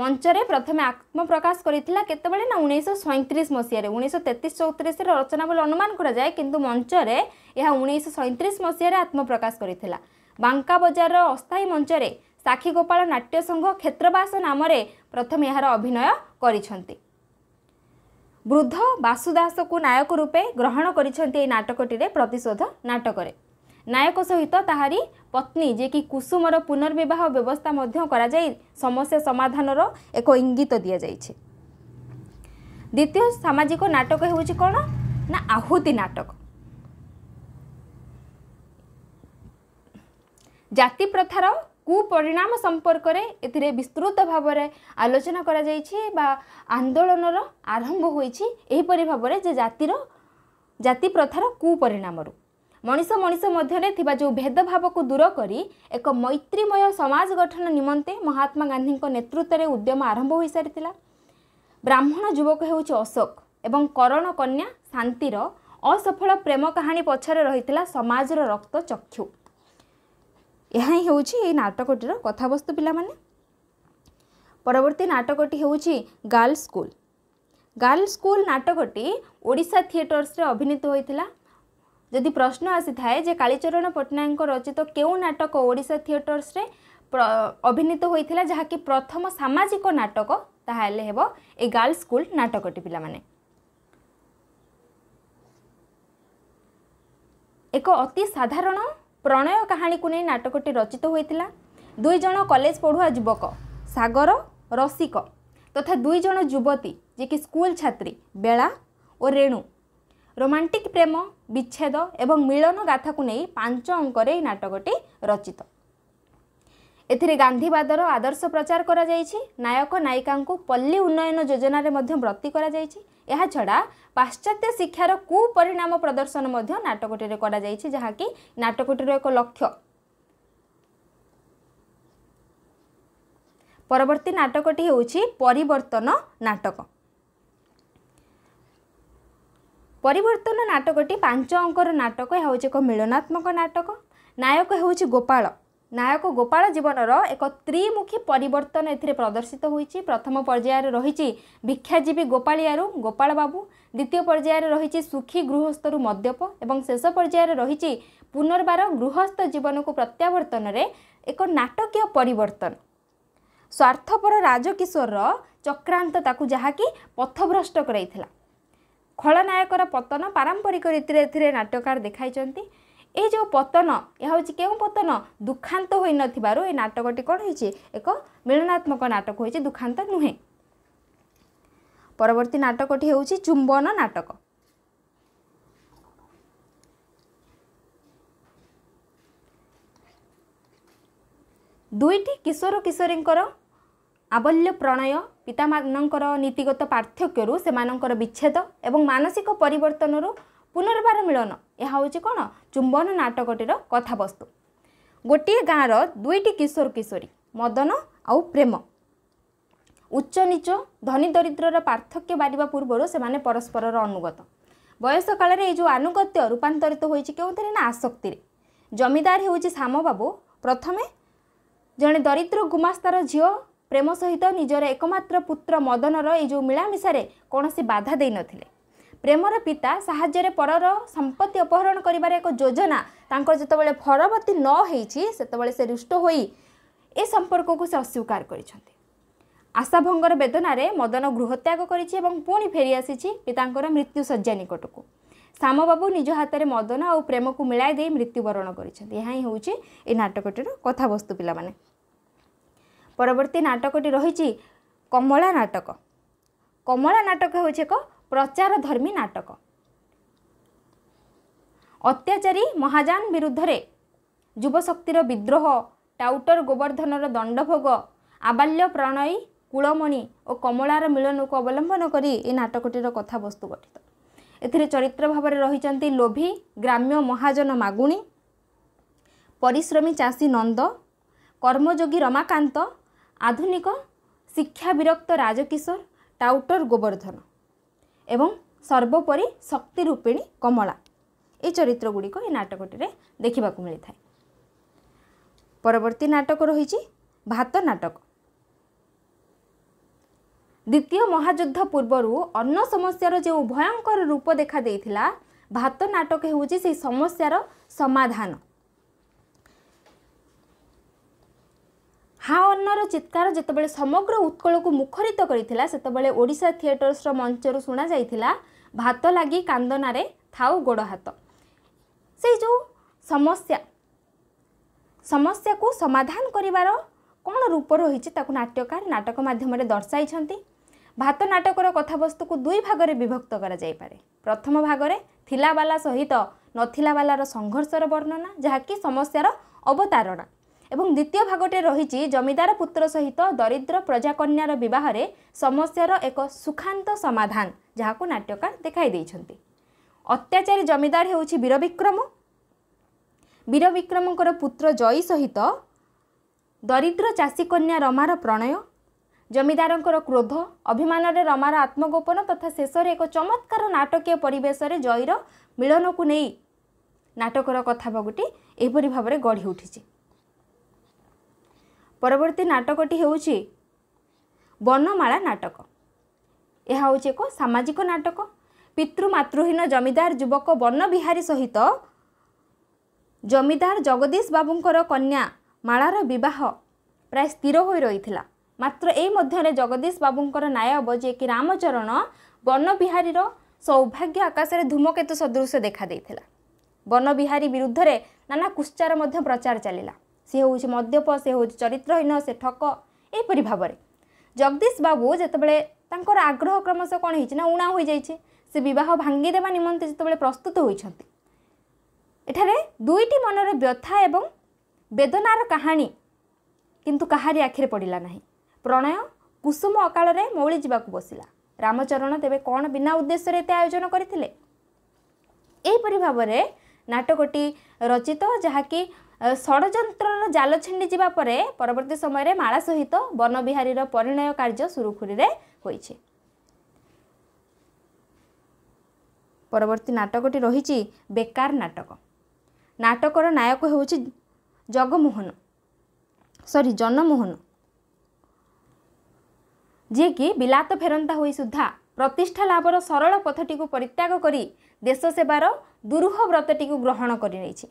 ମଞ୍ଚରେ ପ୍ରଥମେ ଆତ୍ମପ୍ରକାଶ କରିଥିଲା କେତେବେଳେ ନା ଉଣେଇଶହ ସଇଁତିରିଶ ମସିହାରେ ଉଣେଇଶହ ତେତିଶ ଚଉତିରିଶରେ ରଚନା ବୋଲି ଅନୁମାନ କରାଯାଏ କିନ୍ତୁ ମଞ୍ଚରେ ଏହା ଉଣେଇଶହ ସଇଁତିରିଶ ମସିହାରେ ଆତ୍ମପ୍ରକାଶ କରିଥିଲା ବାଙ୍କା ବଜାରର ଅସ୍ଥାୟୀ ମଞ୍ଚରେ ସାକ୍ଷୀ ଗୋପାଳ ନାଟ୍ୟ ସଂଘ କ୍ଷେତ୍ରବାସ ନାମରେ ପ୍ରଥମେ ଏହାର ଅଭିନୟ କରିଛନ୍ତି ବୃଦ୍ଧ ବାସୁଦାସକୁ ନାୟକ ରୂପେ ଗ୍ରହଣ କରିଛନ୍ତି ଏହି ନାଟକଟିରେ ପ୍ରତିଶୋଧ ନାଟକରେ ନାୟକ ସହିତ ତାହାରି ପତ୍ନୀ ଯିଏକି କୁସୁମର ପୁନର୍ବିବାହ ବ୍ୟବସ୍ଥା ମଧ୍ୟ କରାଯାଇ ସମସ୍ୟା ସମାଧାନର ଏକ ଇଙ୍ଗିତ ଦିଆଯାଇଛି ଦ୍ୱିତୀୟ ସାମାଜିକ ନାଟକ ହେଉଛି କ'ଣ ନା ଆହୁତି ନାଟକ ଜାତି ପ୍ରଥାର କୁପରିଣାମ ସମ୍ପର୍କରେ ଏଥିରେ ବିସ୍ତୃତ ଭାବରେ ଆଲୋଚନା କରାଯାଇଛି ବା ଆନ୍ଦୋଳନର ଆରମ୍ଭ ହୋଇଛି ଏହିପରି ଭାବରେ ଯେ ଜାତିର ଜାତି ପ୍ରଥାର କୁପରିଣାମରୁ ମଣିଷ ମଣିଷ ମଧ୍ୟରେ ଥିବା ଯେଉଁ ଭେଦଭାବକୁ ଦୂର କରି ଏକ ମୈତ୍ରୀମୟ ସମାଜ ଗଠନ ନିମନ୍ତେ ମହାତ୍ମା ଗାନ୍ଧୀଙ୍କ ନେତୃତ୍ୱରେ ଉଦ୍ୟମ ଆରମ୍ଭ ହୋଇସାରିଥିଲା ବ୍ରାହ୍ମଣ ଯୁବକ ହେଉଛି ଅଶୋକ ଏବଂ କରଣ କନ୍ୟା ଶାନ୍ତିର ଅସଫଳ ପ୍ରେମ କାହାଣୀ ପଛରେ ରହିଥିଲା ସମାଜର ରକ୍ତ ଚକ୍ଷୁ ଏହା ହିଁ ହେଉଛି ଏହି ନାଟକଟିର କଥାବସ୍ତୁ ପିଲାମାନେ ପରବର୍ତ୍ତୀ ନାଟକଟି ହେଉଛି ଗାର୍ଲ ସ୍କୁଲ ଗାର୍ଲ ସ୍କୁଲ ନାଟକଟି ଓଡ଼ିଶା ଥିଏଟର୍ସରେ ଅଭିନୀତ ହୋଇଥିଲା ଯଦି ପ୍ରଶ୍ନ ଆସିଥାଏ ଯେ କାଳିଚରଣ ପଟ୍ଟନାୟକଙ୍କ ରଚିତ କେଉଁ ନାଟକ ଓଡ଼ିଶା ଥିଏଟର୍ସରେ ଅଭିନୀତ ହୋଇଥିଲା ଯାହାକି ପ୍ରଥମ ସାମାଜିକ ନାଟକ ତାହେଲେ ହେବ ଏ ଗାର୍ଲସ୍ ସ୍କୁଲ ନାଟକଟି ପିଲାମାନେ ଏକ ଅତି ସାଧାରଣ ପ୍ରଣୟ କାହାଣୀକୁ ନେଇ ନାଟକଟି ରଚିତ ହୋଇଥିଲା ଦୁଇ ଜଣ କଲେଜ ପଢ଼ୁଆ ଯୁବକ ସାଗର ରସିକ ତଥା ଦୁଇ ଜଣ ଯୁବତୀ ଯିଏକି ସ୍କୁଲ ଛାତ୍ରୀ ବେଳା ଓ ରେଣୁ ରୋମାଣ୍ଟିକ ପ୍ରେମ ବିଚ୍ଛେଦ ଏବଂ ମିଳନ ଗାଥାକୁ ନେଇ ପାଞ୍ଚ ଅଙ୍କରେ ଏହି ନାଟକଟି ରଚିତ ଏଥିରେ ଗାନ୍ଧୀବାଦର ଆଦର୍ଶ ପ୍ରଚାର କରାଯାଇଛି ନାୟକ ନାୟିକାଙ୍କୁ ପଲ୍ଲୀ ଉନ୍ନୟନ ଯୋଜନାରେ ମଧ୍ୟ ବ୍ରତୀ କରାଯାଇଛି ଏହାଛଡ଼ା ପାଶ୍ଚାତ୍ୟ ଶିକ୍ଷାର କୁପରିଣାମ ପ୍ରଦର୍ଶନ ମଧ୍ୟ ନାଟକଟିରେ କରାଯାଇଛି ଯାହାକି ନାଟକଟିର ଏକ ଲକ୍ଷ୍ୟ ପରବର୍ତ୍ତୀ ନାଟକଟି ହେଉଛି ପରିବର୍ତ୍ତନ ନାଟକ ପରିବର୍ତ୍ତନ ନାଟକଟି ପାଞ୍ଚ ଅଙ୍କର ନାଟକ ଏହା ହେଉଛି ଏକ ମିଳନାତ୍ମକ ନାଟକ ନାୟକ ହେଉଛି ଗୋପାଳ ନାୟକ ଗୋପାଳ ଜୀବନର ଏକ ତ୍ରିମୁଖୀ ପରିବର୍ତ୍ତନ ଏଥିରେ ପ୍ରଦର୍ଶିତ ହୋଇଛି ପ୍ରଥମ ପର୍ଯ୍ୟାୟରେ ରହିଛି ଭିକ୍ଷାଜୀବୀ ଗୋପାଳିଆରୁ ଗୋପାଳ ବାବୁ ଦ୍ୱିତୀୟ ପର୍ଯ୍ୟାୟରେ ରହିଛି ସୁଖୀ ଗୃହସ୍ଥରୁ ମଦ୍ୟପ ଏବଂ ଶେଷ ପର୍ଯ୍ୟାୟରେ ରହିଛି ପୁନର୍ବାର ଗୃହସ୍ଥ ଜୀବନକୁ ପ୍ରତ୍ୟାବର୍ତ୍ତନରେ ଏକ ନାଟକୀୟ ପରିବର୍ତ୍ତନ ସ୍ୱାର୍ଥପର ରାଜକିଶୋରର ଚକ୍ରାନ୍ତ ତାକୁ ଯାହାକି ପଥଭ୍ରଷ୍ଟ କରାଇଥିଲା ଖଳନାୟକର ପତନ ପାରମ୍ପରିକ ରୀତିରେ ଏଥିରେ ନାଟ୍ୟକାର ଦେଖାଇଛନ୍ତି ଏହି ଯେଉଁ ପତନ ଏହା ହେଉଛି କେଉଁ ପତନ ଦୁଃଖାନ୍ତ ହୋଇନଥିବାରୁ ଏ ନାଟକଟି କ'ଣ ହୋଇଛି ଏକ ମିଳନାତ୍ମକ ନାଟକ ହୋଇଛି ଦୁଃଖାନ୍ତ ନୁହେଁ ପରବର୍ତ୍ତୀ ନାଟକଟି ହେଉଛି ଚୁମ୍ବନ ନାଟକ ଦୁଇଟି କିଶୋର କିଶୋରୀଙ୍କର ଆବଲ୍ୟ ପ୍ରଣୟ ପିତାମାନଙ୍କର ନୀତିଗତ ପାର୍ଥକ୍ୟରୁ ସେମାନଙ୍କର ବିଚ୍ଛେଦ ଏବଂ ମାନସିକ ପରିବର୍ତ୍ତନରୁ ପୁନର୍ବାର ମିଳନ ଏହା ହେଉଛି କ'ଣ ଚୁମ୍ବନ ନାଟକଟିର କଥାବସ୍ତୁ ଗୋଟିଏ ଗାଁର ଦୁଇଟି କିଶୋର କିଶୋରୀ ମଦନ ଆଉ ପ୍ରେମ ଉଚ୍ଚ ନୀଚ ଧନୀ ଦରିଦ୍ରର ପାର୍ଥକ୍ୟ ବାରିବା ପୂର୍ବରୁ ସେମାନେ ପରସ୍ପରର ଅନୁଗତ ବୟସ କାଳରେ ଏଇ ଯେଉଁ ଆନୁଗତ୍ୟ ରୂପାନ୍ତରିତ ହୋଇଛି କେଉଁଥିରେ ନା ଆସକ୍ତିରେ ଜମିଦାର ହେଉଛି ଶ୍ୟାମବାବୁ ପ୍ରଥମେ ଜଣେ ଦରିଦ୍ର ଗୁମାସ୍ତାର ଝିଅ ପ୍ରେମ ସହିତ ନିଜର ଏକମାତ୍ର ପୁତ୍ର ମଦନର ଏଇ ଯେଉଁ ମିଳାମିଶାରେ କୌଣସି ବାଧା ଦେଇନଥିଲେ ପ୍ରେମର ପିତା ସାହାଯ୍ୟରେ ପରର ସମ୍ପତ୍ତି ଅପହରଣ କରିବାର ଏକ ଯୋଜନା ତାଙ୍କର ଯେତେବେଳେ ଫରବର୍ତ୍ତୀ ନ ହେଇଛି ସେତେବେଳେ ସେ ରୁଷ୍ଟ ହୋଇ ଏ ସମ୍ପର୍କକୁ ସେ ଅସ୍ୱୀକାର କରିଛନ୍ତି ଆଶାଭଙ୍ଗର ବେଦନାରେ ମଦନ ଗୃହତ୍ୟାଗ କରିଛି ଏବଂ ପୁଣି ଫେରିଆସିଛି ପିତାଙ୍କର ମୃତ୍ୟୁଶଯ୍ୟା ନିକଟକୁ ଶ୍ୟାମବାବୁ ନିଜ ହାତରେ ମଦନ ଆଉ ପ୍ରେମକୁ ମିଳାଇ ଦେଇ ମୃତ୍ୟୁବରଣ କରିଛନ୍ତି ଏହା ହିଁ ହେଉଛି ଏ ନାଟକଟିର କଥାବସ୍ତୁ ପିଲାମାନେ ପରବର୍ତ୍ତୀ ନାଟକଟି ରହିଛି କମଳା ନାଟକ କମଳା ନାଟକ ହେଉଛି ଏକ ପ୍ରଚାରଧର୍ମୀ ନାଟକ ଅତ୍ୟାଚାରୀ ମହାଜାନ ବିରୁଦ୍ଧରେ ଯୁବଶକ୍ତିର ବିଦ୍ରୋହ ଟାଉଟର ଗୋବର୍ଦ୍ଧନର ଦଣ୍ଡଭୋଗ ଆବାଲ୍ୟ ପ୍ରଣୟୀ କୁଳମଣି ଓ କମଳାର ମିଳନକୁ ଅବଲମ୍ବନ କରି ଏ ନାଟକଟିର କଥାବସ୍ତୁ ଗଠିତ ଏଥିରେ ଚରିତ୍ର ଭାବରେ ରହିଛନ୍ତି ଲୋଭି ଗ୍ରାମ୍ୟ ମହାଜନ ମାଗୁଣୀ ପରିଶ୍ରମୀ ଚାଷୀ ନନ୍ଦ କର୍ମଯୋଗୀ ରମାକାନ୍ତ ଆଧୁନିକ ଶିକ୍ଷା ବିରକ୍ତ ରାଜକିଶୋର ଟାଉଟର ଗୋବର୍ଦ୍ଧନ ଏବଂ ସର୍ବୋପରି ଶକ୍ତି ରୂପିଣୀ କମଳା ଏହି ଚରିତ୍ର ଗୁଡ଼ିକ ଏ ନାଟକଟିରେ ଦେଖିବାକୁ ମିଳିଥାଏ ପରବର୍ତ୍ତୀ ନାଟକ ରହିଛି ଭାତ ନାଟକ ଦ୍ୱିତୀୟ ମହାଯୁଦ୍ଧ ପୂର୍ବରୁ ଅନ୍ନ ସମସ୍ୟାର ଯେଉଁ ଭୟଙ୍କର ରୂପ ଦେଖାଦେଇଥିଲା ଭାତ ନାଟକ ହେଉଛି ସେହି ସମସ୍ୟାର ସମାଧାନ ହା ଅନ୍ନର ଚିତ୍କାର ଯେତେବେଳେ ସମଗ୍ର ଉତ୍କଳକୁ ମୁଖରିତ କରିଥିଲା ସେତେବେଳେ ଓଡ଼ିଶା ଥିଏଟର୍ସର ମଞ୍ଚରୁ ଶୁଣାଯାଇଥିଲା ଭାତ ଲାଗି କାନ୍ଦନାରେ ଥାଉ ଗୋଡ଼ ହାତ ସେଇ ଯେଉଁ ସମସ୍ୟା ସମସ୍ୟାକୁ ସମାଧାନ କରିବାର କ'ଣ ରୂପ ରହିଛି ତାକୁ ନାଟ୍ୟକାର ନାଟକ ମାଧ୍ୟମରେ ଦର୍ଶାଇଛନ୍ତି ଭାତ ନାଟକର କଥାବସ୍ତୁକୁ ଦୁଇ ଭାଗରେ ବିଭକ୍ତ କରାଯାଇପାରେ ପ୍ରଥମ ଭାଗରେ ଥିଲାବାଲା ସହିତ ନଥିଲାବାଲାର ସଂଘର୍ଷର ବର୍ଣ୍ଣନା ଯାହାକି ସମସ୍ୟାର ଅବତାରଣା ଏବଂ ଦ୍ୱିତୀୟ ଭାଗଟେ ରହିଛି ଜମିଦାର ପୁତ୍ର ସହିତ ଦରିଦ୍ର ପ୍ରଜାକନ୍ୟାର ବିବାହରେ ସମସ୍ୟାର ଏକ ସୁଖାନ୍ତ ସମାଧାନ ଯାହାକୁ ନାଟ୍ୟକାର ଦେଖାଇ ଦେଇଛନ୍ତି ଅତ୍ୟାଚାରୀ ଜମିଦାର ହେଉଛି ବୀରବିକ୍ରମ ବୀରବିକ୍ରମଙ୍କର ପୁତ୍ର ଜୟୀ ସହିତ ଦରିଦ୍ର ଚାଷୀ କନ୍ୟା ରମାର ପ୍ରଣୟ ଜମିଦାରଙ୍କର କ୍ରୋଧ ଅଭିମାନରେ ରମାର ଆତ୍ମଗୋପନ ତଥା ଶେଷରେ ଏକ ଚମତ୍କାର ନାଟକୀୟ ପରିବେଶରେ ଜୟୀର ମିଳନକୁ ନେଇ ନାଟକର କଥା ଭାବଟି ଏହିପରି ଭାବରେ ଗଢ଼ି ଉଠିଛି ପରବର୍ତ୍ତୀ ନାଟକଟି ହେଉଛି ବର୍ଣ୍ଣମାଳା ନାଟକ ଏହା ହେଉଛି ଏକ ସାମାଜିକ ନାଟକ ପିତୃମାତୃହୀନ ଜମିଦାର ଯୁବକ ବର୍ଣ୍ଣବିହାରୀ ସହିତ ଜମିଦାର ଜଗଦୀଶ ବାବୁଙ୍କର କନ୍ୟା ମାଳାର ବିବାହ ପ୍ରାୟ ସ୍ଥିର ହୋଇ ରହିଥିଲା ମାତ୍ର ଏଇ ମଧ୍ୟରେ ଜଗଦୀଶ ବାବୁଙ୍କର ନାୟବ ଯିଏକି ରାମଚରଣ ବର୍ଣ୍ଣବିହାରୀର ସୌଭାଗ୍ୟ ଆକାଶରେ ଧୂମକେତୁ ସଦୃଶ ଦେଖାଦେଇଥିଲା ବର୍ଣ୍ଣବିହାରୀ ବିରୁଦ୍ଧରେ ନାନା କୁଶ୍ଚାର ମଧ୍ୟ ପ୍ରଚାର ଚାଲିଲା সে হচ্ছে মদ্যপ সে হচ্ছে চরিত্রহীন সে ঠক এইপরি ভাবে জগদীশ বাবু যেতবে তাঁর আগ্রহ ক্রমশ কণ হয়েছে না উণা হয়ে যাইছে সে বিবাহ ভাঙ্গিদেবা নিমন্তে যেতবে প্রস্তুত হয়েছেন এখানে দুইটি মনর ব্যথা এবং বেদনার কাহিনী কিন্তু কাহারি আখিরে পড়া না প্রণয় কুসুম অকালরে মৌলি যা বসিলা রামচরণ তেবে কণ বিনা উদ্দেশ্যে এতে আয়োজন করে এইপরি ভাবে নাটকটি রচিত যাকি ଷଡ଼ଯନ୍ତ୍ରର ଜାଲ ଛିଣ୍ଡିଯିବା ପରେ ପରବର୍ତ୍ତୀ ସମୟରେ ମାଳା ସହିତ ବନବିହାରୀର ପରିଣୟ କାର୍ଯ୍ୟ ସୁରୁଖୁରୁରେ ହୋଇଛି ପରବର୍ତ୍ତୀ ନାଟକଟି ରହିଛି ବେକାର ନାଟକ ନାଟକର ନାୟକ ହେଉଛି ଜଗମୋହନ ସରି ଜନମୋହନ ଯିଏକି ବିଲାତ ଫେରନ୍ତା ହୋଇ ସୁଦ୍ଧା ପ୍ରତିଷ୍ଠା ଲାଭର ସରଳ ପଥଟିକୁ ପରିତ୍ୟାଗ କରି ଦେଶ ସେବାର ଦୃଢ଼ ବ୍ରତଟିକୁ ଗ୍ରହଣ କରିନେଇଛି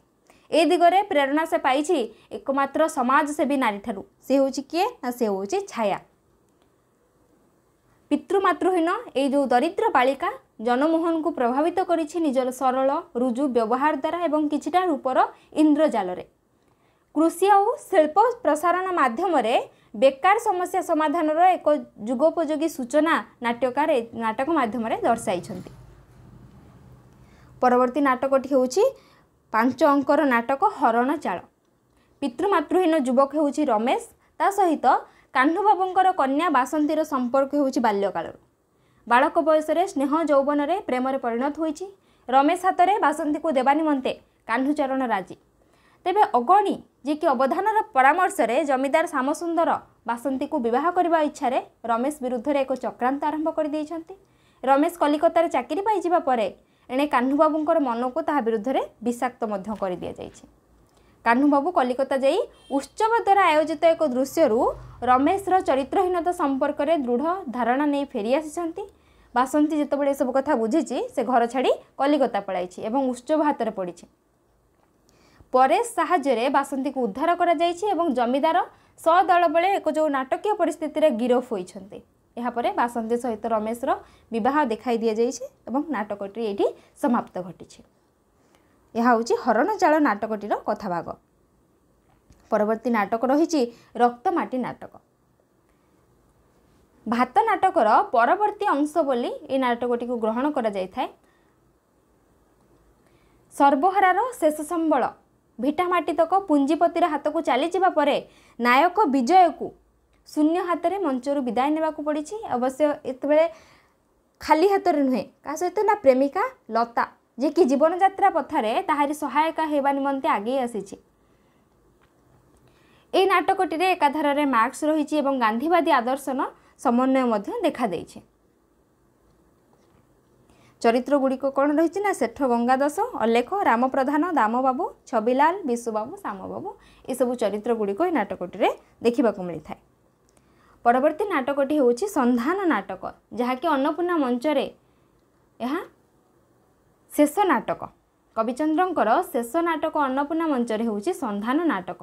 ଏ ଦିଗରେ ପ୍ରେରଣା ସେ ପାଇଛି ଏକମାତ୍ର ସମାଜସେବୀ ନାରୀଠାରୁ ସେ ହେଉଛି କିଏ ନା ସେ ହେଉଛି ଛାୟା ପିତୃମାତୃହୀନ ଏଇ ଯେଉଁ ଦରିଦ୍ର ବାଳିକା ଜନମୋହନକୁ ପ୍ରଭାବିତ କରିଛି ନିଜର ସରଳ ରୁଜୁ ବ୍ୟବହାର ଦ୍ୱାରା ଏବଂ କିଛିଟା ରୂପର ଇନ୍ଦ୍ରଜାଲରେ କୃଷି ଆଉ ଶିଳ୍ପ ପ୍ରସାରଣ ମାଧ୍ୟମରେ ବେକାର ସମସ୍ୟା ସମାଧାନର ଏକ ଯୁଗୋପଯୋଗୀ ସୂଚନା ନାଟ୍ୟକାର ନାଟକ ମାଧ୍ୟମରେ ଦର୍ଶାଇଛନ୍ତି ପରବର୍ତ୍ତୀ ନାଟକଟି ହେଉଛି ପାଞ୍ଚ ଅଙ୍କର ନାଟକ ହରଣ ଚାଳ ପିତୃମାତୃହୀନ ଯୁବକ ହେଉଛି ରମେଶ ତା ସହିତ କାହ୍ନୁବାବୁଙ୍କର କନ୍ୟା ବାସନ୍ତୀର ସମ୍ପର୍କ ହେଉଛି ବାଲ୍ୟକାଳରୁ ବାଳକ ବୟସରେ ସ୍ନେହ ଯୌବନରେ ପ୍ରେମରେ ପରିଣତ ହୋଇଛି ରମେଶ ହାତରେ ବାସନ୍ତୀକୁ ଦେବା ନିମନ୍ତେ କାହ୍ନୁଚରଣ ରାଜି ତେବେ ଅଗଣୀ ଯିଏକି ଅବଧାନର ପରାମର୍ଶରେ ଜମିଦାର ଶ୍ୟାମସୁନ୍ଦର ବାସନ୍ତୀକୁ ବିବାହ କରିବା ଇଚ୍ଛାରେ ରମେଶ ବିରୁଦ୍ଧରେ ଏକ ଚକ୍ରାନ୍ତ ଆରମ୍ଭ କରିଦେଇଛନ୍ତି ରମେଶ କଲିକତାରେ ଚାକିରି ପାଇଯିବା ପରେ ଏଣେ କାହ୍ନୁବାବୁଙ୍କର ମନକୁ ତାହା ବିରୁଦ୍ଧରେ ବିଷାକ୍ତ ମଧ୍ୟ କରିଦିଆଯାଇଛି କାହ୍ନୁବାବୁ କଲିକତା ଯାଇ ଉତ୍ସବ ଦ୍ୱାରା ଆୟୋଜିତ ଏକ ଦୃଶ୍ୟରୁ ରମେଶର ଚରିତ୍ରହୀନତା ସମ୍ପର୍କରେ ଦୃଢ଼ ଧାରଣା ନେଇ ଫେରିଆସିଛନ୍ତି ବାସନ୍ତୀ ଯେତେବେଳେ ଏସବୁ କଥା ବୁଝିଛି ସେ ଘର ଛାଡ଼ି କଲିକତା ପଳାଇଛି ଏବଂ ଉତ୍ସବ ହାତରେ ପଡ଼ିଛି ପରେ ସାହାଯ୍ୟରେ ବାସନ୍ତୀକୁ ଉଦ୍ଧାର କରାଯାଇଛି ଏବଂ ଜମିଦାର ସଦଳ ବେଳେ ଏକ ଯେଉଁ ନାଟକୀୟ ପରିସ୍ଥିତିରେ ଗିରଫ ହୋଇଛନ୍ତି ଏହାପରେ ବାସନ୍ତୀ ସହିତ ରମେଶର ବିବାହ ଦେଖାଇ ଦିଆଯାଇଛି ଏବଂ ନାଟକଟି ଏଇଠି ସମାପ୍ତ ଘଟିଛି ଏହା ହେଉଛି ହରଣଚାଳ ନାଟକଟିର କଥାଭାଗ ପରବର୍ତ୍ତୀ ନାଟକ ରହିଛି ରକ୍ତମାଟି ନାଟକ ଭାତ ନାଟକର ପରବର୍ତ୍ତୀ ଅଂଶ ବୋଲି ଏହି ନାଟକଟିକୁ ଗ୍ରହଣ କରାଯାଇଥାଏ ସର୍ବହରାର ଶେଷ ସମ୍ବଳ ଭିଟାମାଟିତକ ପୁଞ୍ଜିପତିର ହାତକୁ ଚାଲିଯିବା ପରେ ନାୟକ ବିଜୟକୁ ଶୂନ୍ୟ ହାତରେ ମଞ୍ଚରୁ ବିଦାୟ ନେବାକୁ ପଡ଼ିଛି ଅବଶ୍ୟ ଯେତେବେଳେ ଖାଲି ହାତରେ ନୁହେଁ କାହା ସହିତ ନା ପ୍ରେମିକା ଲତା ଯିଏକି ଜୀବନଯାତ୍ରା ପଥରେ ତାହାରି ସହାୟିକା ହେବା ନିମନ୍ତେ ଆଗେଇ ଆସିଛି ଏହି ନାଟକଟିରେ ଏକାଧାରାରେ ମାର୍କ୍ସ ରହିଛି ଏବଂ ଗାନ୍ଧୀବାଦୀ ଆଦର୍ଶନ ସମନ୍ୱୟ ମଧ୍ୟ ଦେଖାଦେଇଛି ଚରିତ୍ରଗୁଡ଼ିକ କ'ଣ ରହିଛି ନା ଶେଠ ଗଙ୍ଗାଦାସ ଅଲେଖ ରାମପ୍ରଧାନ ଦାମବାବୁ ଛବିଲାଲ ବିଶୁବାବୁ ଶାମବାବୁ ଏସବୁ ଚରିତ୍ରଗୁଡ଼ିକ ଏହି ନାଟକଟିରେ ଦେଖିବାକୁ ମିଳିଥାଏ ପରବର୍ତ୍ତୀ ନାଟକଟି ହେଉଛି ସନ୍ଧାନ ନାଟକ ଯାହାକି ଅନ୍ନପୂର୍ଣ୍ଣା ମଞ୍ଚରେ ଏହା ଶେଷ ନାଟକ କବିଚନ୍ଦ୍ରଙ୍କର ଶେଷ ନାଟକ ଅନ୍ନପୂର୍ଣ୍ଣା ମଞ୍ଚରେ ହେଉଛି ସନ୍ଧାନ ନାଟକ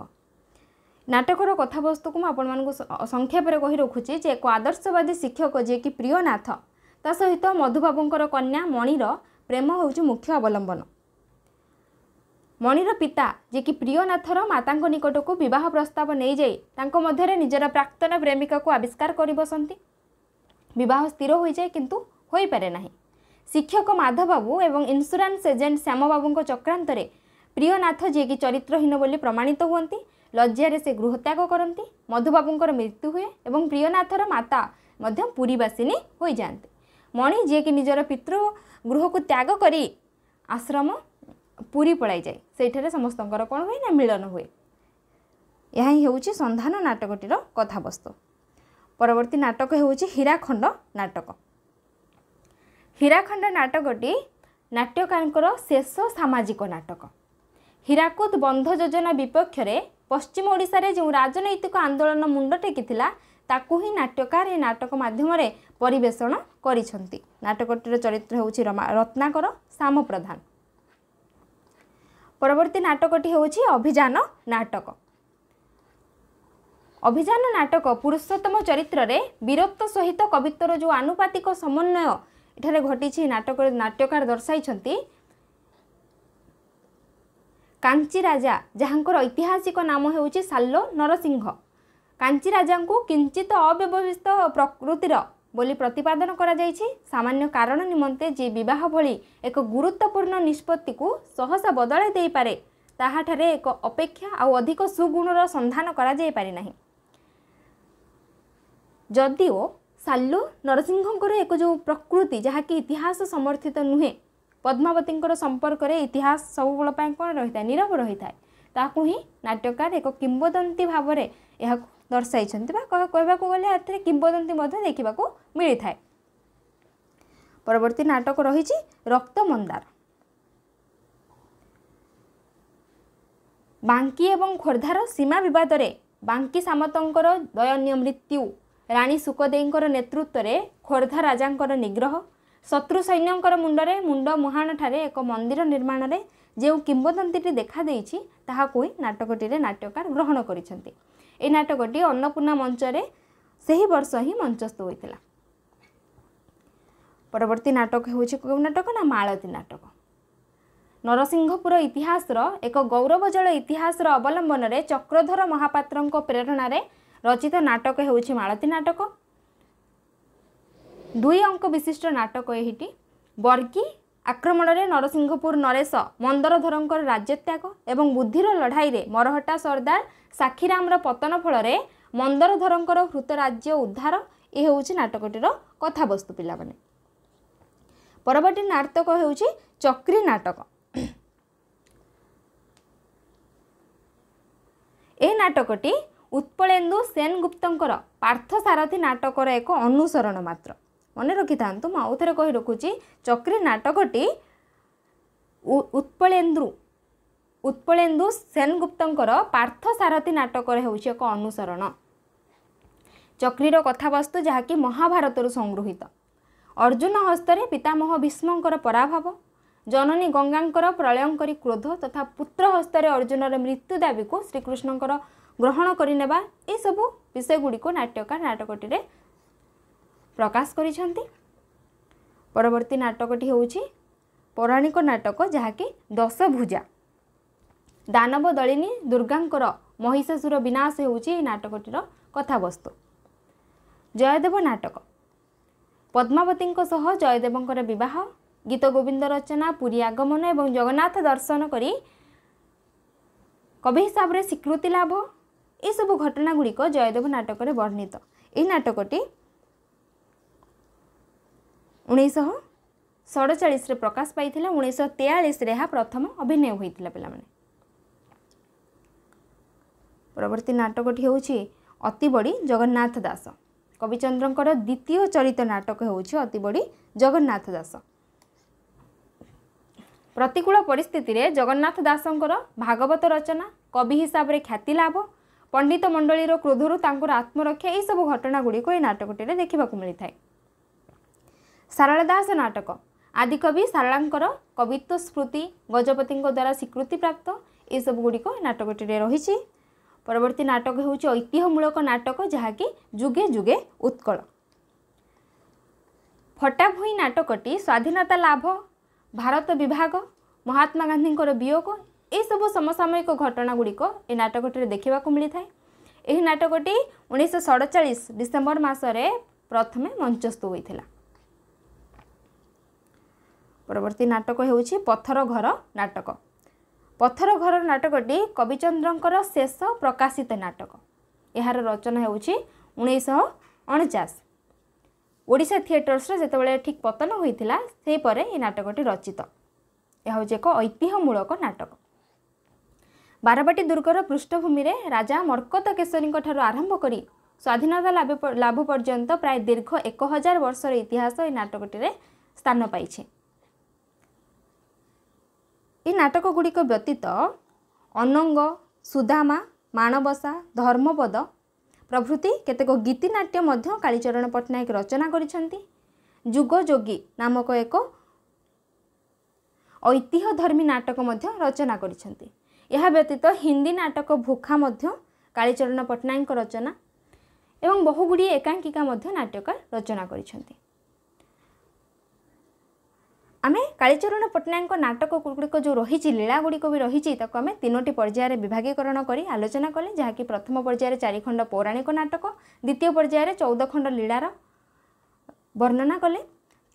ନାଟକର କଥାବସ୍ତୁକୁ ମୁଁ ଆପଣମାନଙ୍କୁ ସଂକ୍ଷେପରେ କହି ରଖୁଛି ଯେ ଏକ ଆଦର୍ଶବାଦୀ ଶିକ୍ଷକ ଯିଏକି ପ୍ରିୟନାଥ ତା ସହିତ ମଧୁବାବୁଙ୍କର କନ୍ୟା ମଣିର ପ୍ରେମ ହେଉଛି ମୁଖ୍ୟ ଅବଲମ୍ବନ ମଣିର ପିତା ଯିଏକି ପ୍ରିୟନାଥର ମାତାଙ୍କ ନିକଟକୁ ବିବାହ ପ୍ରସ୍ତାବ ନେଇଯାଇ ତାଙ୍କ ମଧ୍ୟରେ ନିଜର ପ୍ରାକ୍ତନ ପ୍ରେମିକାକୁ ଆବିଷ୍କାର କରିବସନ୍ତି ବିବାହ ସ୍ଥିର ହୋଇଯାଏ କିନ୍ତୁ ହୋଇପାରେ ନାହିଁ ଶିକ୍ଷକ ମାଧବାବୁ ଏବଂ ଇନ୍ସୁରାନ୍ସ ଏଜେଣ୍ଟ ଶ୍ୟାମବାବୁଙ୍କ ଚକ୍ରାନ୍ତରେ ପ୍ରିୟନାଥ ଯିଏକି ଚରିତ୍ରହୀନ ବୋଲି ପ୍ରମାଣିତ ହୁଅନ୍ତି ଲଜ୍ଜାରେ ସେ ଗୃହତ୍ୟାଗ କରନ୍ତି ମଧୁବାବୁଙ୍କର ମୃତ୍ୟୁ ହୁଏ ଏବଂ ପ୍ରିୟନାଥର ମାତା ମଧ୍ୟ ପୁରୀବାସିନୀ ହୋଇଯାଆନ୍ତି ମଣି ଯିଏକି ନିଜର ପିତୃ ଗୃହକୁ ତ୍ୟାଗ କରି ଆଶ୍ରମ ପୁରୀ ପଳାଇଯାଏ ସେଇଠାରେ ସମସ୍ତଙ୍କର କ'ଣ ହୁଏ ନା ମିଳନ ହୁଏ ଏହା ହିଁ ହେଉଛି ସନ୍ଧାନ ନାଟକଟିର କଥାବସ୍ତୁ ପରବର୍ତ୍ତୀ ନାଟକ ହେଉଛି ହୀରାଖଣ୍ଡ ନାଟକ ହୀରାଖଣ୍ଡ ନାଟକଟି ନାଟ୍ୟକାରଙ୍କର ଶେଷ ସାମାଜିକ ନାଟକ ହୀରାକୁଦ ବନ୍ଧ ଯୋଜନା ବିପକ୍ଷରେ ପଶ୍ଚିମ ଓଡ଼ିଶାରେ ଯେଉଁ ରାଜନୈତିକ ଆନ୍ଦୋଳନ ମୁଣ୍ଡ ଟେକିଥିଲା ତାକୁ ହିଁ ନାଟ୍ୟକାର ଏ ନାଟକ ମାଧ୍ୟମରେ ପରିବେଷଣ କରିଛନ୍ତି ନାଟକଟିର ଚରିତ୍ର ହେଉଛି ରତ୍ନାକର ଶ୍ୟାମ ପରବର୍ତ୍ତୀ ନାଟକଟି ହେଉଛି ଅଭିଯାନ ନାଟକ ଅଭିଯାନ ନାଟକ ପୁରୁଷୋତ୍ତମ ଚରିତ୍ରରେ ବୀରତ୍ୱ ସହିତ କବିତ୍ୱର ଯେଉଁ ଆନୁପାତିକ ସମନ୍ୱୟ ଏଠାରେ ଘଟିଛି ନାଟକରେ ନାଟ୍ୟକାର ଦର୍ଶାଇଛନ୍ତି କାଞ୍ଚି ରାଜା ଯାହାଙ୍କର ଐତିହାସିକ ନାମ ହେଉଛି ସାଲ୍ଲୋ ନରସିଂହ କାଞ୍ଚି ରାଜାଙ୍କୁ କିଞ୍ଚିତ ଅବ୍ୟବହିତ ପ୍ରକୃତିର ବୋଲି ପ୍ରତିପାଦନ କରାଯାଇଛି ସାମାନ୍ୟ କାରଣ ନିମନ୍ତେ ଯିଏ ବିବାହ ଭଳି ଏକ ଗୁରୁତ୍ୱପୂର୍ଣ୍ଣ ନିଷ୍ପତ୍ତିକୁ ସହସା ବଦଳାଇ ଦେଇପାରେ ତାହାଠାରେ ଏକ ଅପେକ୍ଷା ଆଉ ଅଧିକ ସୁଗୁଣର ସନ୍ଧାନ କରାଯାଇପାରିନାହିଁ ଯଦିଓ ସାଲ୍ଲୁ ନରସିଂହଙ୍କର ଏକ ଯେଉଁ ପ୍ରକୃତି ଯାହାକି ଇତିହାସ ସମର୍ଥିତ ନୁହେଁ ପଦ୍ମାବତୀଙ୍କର ସମ୍ପର୍କରେ ଇତିହାସ ସବୁବେଳ ପାଇଁ କ'ଣ ରହିଥାଏ ନିରବ ରହିଥାଏ ତାହାକୁ ହିଁ ନାଟ୍ୟକାର ଏକ କିମ୍ବଦନ୍ତୀ ଭାବରେ ଏହାକୁ ଦର୍ଶାଇଛନ୍ତି ବା କହିବାକୁ ଗଲେ ଏଥିରେ କିମ୍ବଦନ୍ତୀ ମଧ୍ୟ ଦେଖିବାକୁ ମିଳିଥାଏ ପରବର୍ତ୍ତୀ ନାଟକ ରହିଛି ରକ୍ତ ମନ୍ଦାର ବାଙ୍କି ଏବଂ ଖୋର୍ଦ୍ଧାର ସୀମା ବିବାଦରେ ବାଙ୍କି ସାମନ୍ତଙ୍କର ଦୟନୀୟ ମୃତ୍ୟୁ ରାଣୀ ସୁକଦେଇଙ୍କର ନେତୃତ୍ୱରେ ଖୋର୍ଦ୍ଧା ରାଜାଙ୍କର ନିଗ୍ରହ ଶତ୍ରୁ ସୈନ୍ୟଙ୍କର ମୁଣ୍ଡରେ ମୁଣ୍ଡ ମୁହାଣଠାରେ ଏକ ମନ୍ଦିର ନିର୍ମାଣରେ ଯେଉଁ କିମ୍ବଦନ୍ତୀଟି ଦେଖାଦେଇଛି ତାହାକୁ ହିଁ ନାଟକଟିରେ ନାଟ୍ୟକାର ଗ୍ରହଣ କରିଛନ୍ତି ଏ ନାଟକଟି ଅନ୍ନପୂର୍ଣ୍ଣା ମଞ୍ଚରେ ସେହି ବର୍ଷ ହିଁ ମଞ୍ଚସ୍ଥ ହୋଇଥିଲା ପରବର୍ତ୍ତୀ ନାଟକ ହେଉଛି କେଉଁ ନାଟକ ନା ମାଳତୀ ନାଟକ ନରସିଂହପୁର ଇତିହାସର ଏକ ଗୌରବଜଳ ଇତିହାସର ଅବଲମ୍ବନରେ ଚକ୍ରଧର ମହାପାତ୍ରଙ୍କ ପ୍ରେରଣାରେ ରଚିତ ନାଟକ ହେଉଛି ମାଳତୀ ନାଟକ ଦୁଇ ଅଙ୍କ ବିଶିଷ୍ଟ ନାଟକ ଏହିଟି ବର୍ଗୀ ଆକ୍ରମଣରେ ନରସିଂହପୁର ନରେଶ ମନ୍ଦରଧରଙ୍କର ରାଜ୍ୟତ୍ୟାଗ ଏବଂ ବୁଦ୍ଧିର ଲଢ଼ାଇରେ ମରହଟ୍ଟା ସର୍ଦ୍ଦାର ସାକ୍ଷୀରାମର ପତନ ଫଳରେ ମନ୍ଦରଧରଙ୍କର ହୃତରାଜ୍ୟ ଉଦ୍ଧାର ଏ ହେଉଛି ନାଟକଟିର କଥାବସ୍ତୁ ପିଲାମାନେ ପରବର୍ତ୍ତୀ ନାଟକ ହେଉଛି ଚକ୍ରୀ ନାଟକ ଏ ନାଟକଟି ଉତ୍ପଳେନ୍ଦୁ ସେନ୍ଗୁପ୍ତଙ୍କର ପାର୍ଥସାରଥୀ ନାଟକର ଏକ ଅନୁସରଣ ମାତ୍ର ମନେ ରଖିଥାନ୍ତୁ ମୁଁ ଆଉ ଥରେ କହି ରଖୁଛି ଚକ୍ରୀ ନାଟକଟି ଉତ୍ପଳେନ୍ଦ୍ରୁ ଉତ୍ପଳେନ୍ଦୁ ସେନଗୁପ୍ତଙ୍କର ପାର୍ଥସାରଥୀ ନାଟକର ହେଉଛି ଏକ ଅନୁସରଣ ଚକ୍ରୀର କଥାବସ୍ତୁ ଯାହାକି ମହାଭାରତରୁ ସଂଗୃହୀତ ଅର୍ଜୁନ ହସ୍ତରେ ପିତାମହ ଭୀଷ୍ମଙ୍କର ପରାଭବ ଜନନୀ ଗଙ୍ଗାଙ୍କର ପ୍ରଳୟଙ୍କରୀ କ୍ରୋଧ ତଥା ପୁତ୍ର ହସ୍ତରେ ଅର୍ଜୁନର ମୃତ୍ୟୁ ଦାବିକୁ ଶ୍ରୀକୃଷ୍ଣଙ୍କର ଗ୍ରହଣ କରିନେବା ଏସବୁ ବିଷୟଗୁଡ଼ିକୁ ନାଟ୍ୟକାର ନାଟକଟିରେ ପ୍ରକାଶ କରିଛନ୍ତି ପରବର୍ତ୍ତୀ ନାଟକଟି ହେଉଛି ପୌରାଣିକ ନାଟକ ଯାହାକି ଦଶଭୁଜା ଦାନବ ଦଳିନୀ ଦୁର୍ଗାଙ୍କର ମହିଷାସୁର ବିନାଶ ହେଉଛି ଏହି ନାଟକଟିର କଥାବସ୍ତୁ ଜୟଦେବ ନାଟକ ପଦ୍ମାବତୀଙ୍କ ସହ ଜୟଦେବଙ୍କର ବିବାହ ଗୀତଗୋବିନ୍ଦ ରଚନା ପୁରୀ ଆଗମନ ଏବଂ ଜଗନ୍ନାଥ ଦର୍ଶନ କରି କବି ହିସାବରେ ସ୍ୱୀକୃତି ଲାଭ ଏସବୁ ଘଟଣାଗୁଡ଼ିକ ଜୟଦେବ ନାଟକରେ ବର୍ଣ୍ଣିତ ଏହି ନାଟକଟି ଉଣେଇଶହ ସଡ଼ଚାଳିଶରେ ପ୍ରକାଶ ପାଇଥିଲା ଉଣେଇଶହ ତେୟାଳିଶରେ ଏହା ପ୍ରଥମ ଅଭିନୟ ହୋଇଥିଲା ପିଲାମାନେ ପରବର୍ତ୍ତୀ ନାଟକଟି ହେଉଛି ଅତିବଡ଼ି ଜଗନ୍ନାଥ ଦାସ କବିଚନ୍ଦ୍ରଙ୍କର ଦ୍ୱିତୀୟ ଚରିତ ନାଟକ ହେଉଛି ଅତିବଡ଼ି ଜଗନ୍ନାଥ ଦାସ ପ୍ରତିକୂଳ ପରିସ୍ଥିତିରେ ଜଗନ୍ନାଥ ଦାସଙ୍କର ଭାଗବତ ରଚନା କବି ହିସାବରେ ଖ୍ୟାତି ଲାଭ ପଣ୍ଡିତ ମଣ୍ଡଳୀର କ୍ରୋଧରୁ ତାଙ୍କର ଆତ୍ମରକ୍ଷା ଏହିସବୁ ଘଟଣାଗୁଡ଼ିକୁ ଏହି ନାଟକଟିରେ ଦେଖିବାକୁ ମିଳିଥାଏ ସାରଳା ଦାସ ନାଟକ ଆଦିକବି ସାରଳାଙ୍କର କବିତ୍ୱ ସ୍ମୃତି ଗଜପତିଙ୍କ ଦ୍ୱାରା ସ୍ୱୀକୃତିପ୍ରାପ୍ତ ଏସବୁ ଗୁଡ଼ିକ ନାଟକଟିରେ ରହିଛି ପରବର୍ତ୍ତୀ ନାଟକ ହେଉଛି ଐତିହ୍ୟମୂଳକ ନାଟକ ଯାହାକି ଯୁଗେ ଯୁଗେ ଉତ୍କଳ ଫଟାଭୁଇ ନାଟକଟି ସ୍ୱାଧୀନତା ଲାଭ ଭାରତ ବିଭାଗ ମହାତ୍ମା ଗାନ୍ଧୀଙ୍କର ବିୟୋଗ ଏସବୁ ସମସାମୟିକ ଘଟଣାଗୁଡ଼ିକ ଏ ନାଟକଟିରେ ଦେଖିବାକୁ ମିଳିଥାଏ ଏହି ନାଟକଟି ଉଣେଇଶହ ସଡ଼ଚାଳିଶ ଡିସେମ୍ବର ମାସରେ ପ୍ରଥମେ ମଞ୍ଚସ୍ଥ ହୋଇଥିଲା ପରବର୍ତ୍ତୀ ନାଟକ ହେଉଛି ପଥର ଘର ନାଟକ ପଥର ଘର ନାଟକଟି କବିଚନ୍ଦ୍ରଙ୍କର ଶେଷ ପ୍ରକାଶିତ ନାଟକ ଏହାର ରଚନା ହେଉଛି ଉଣେଇଶହ ଅଣଚାଶ ଓଡ଼ିଶା ଥିଏଟର୍ସର ଯେତେବେଳେ ଠିକ୍ ପତନ ହୋଇଥିଲା ସେହିପରେ ଏ ନାଟକଟି ରଚିତ ଏହା ହେଉଛି ଏକ ଐତିହ୍ୟମୂଳକ ନାଟକ ବାରବାଟୀ ଦୁର୍ଗର ପୃଷ୍ଠଭୂମିରେ ରାଜା ମର୍କତ କେଶରୀଙ୍କଠାରୁ ଆରମ୍ଭ କରି ସ୍ୱାଧୀନତା ଲାଭ ପର୍ଯ୍ୟନ୍ତ ପ୍ରାୟ ଦୀର୍ଘ ଏକ ହଜାର ବର୍ଷର ଇତିହାସ ଏହି ନାଟକଟିରେ ସ୍ଥାନ ପାଇଛି ଏ ନାଟକଗୁଡ଼ିକ ବ୍ୟତୀତ ଅନଙ୍ଗ ସୁଦାମା ମାଣବସା ଧର୍ମପଦ ପ୍ରଭୃତି କେତେକ ଗୀତିନାଟ୍ୟ ମଧ୍ୟ କାଳୀଚରଣ ପଟ୍ଟନାୟକ ରଚନା କରିଛନ୍ତି ଯୁଗଯୋଗୀ ନାମକ ଏକ ଐତିହ୍ୟଧର୍ମୀ ନାଟକ ମଧ୍ୟ ରଚନା କରିଛନ୍ତି ଏହା ବ୍ୟତୀତ ହିନ୍ଦୀ ନାଟକ ଭୋଖା ମଧ୍ୟ କାଳୀଚରଣ ପଟ୍ଟନାୟକଙ୍କ ରଚନା ଏବଂ ବହୁଗୁଡ଼ିଏ ଏକାଙ୍କିକା ମଧ୍ୟ ନାଟ୍ୟକାର ରଚନା କରିଛନ୍ତି ଆମେ କାଳିଚରଣ ପଟ୍ଟନାୟକଙ୍କ ନାଟକ ଗୁଡ଼ିକ ଯେଉଁ ରହିଛି ଲୀଳାଗୁଡ଼ିକ ବି ରହିଛି ତାକୁ ଆମେ ତିନୋଟି ପର୍ଯ୍ୟାୟରେ ବିଭାଗୀକରଣ କରି ଆଲୋଚନା କଲେ ଯାହାକି ପ୍ରଥମ ପର୍ଯ୍ୟାୟରେ ଚାରିଖଣ୍ଡ ପୌରାଣିକ ନାଟକ ଦ୍ୱିତୀୟ ପର୍ଯ୍ୟାୟରେ ଚଉଦ ଖଣ୍ଡ ଲୀଳାର ବର୍ଣ୍ଣନା କଲେ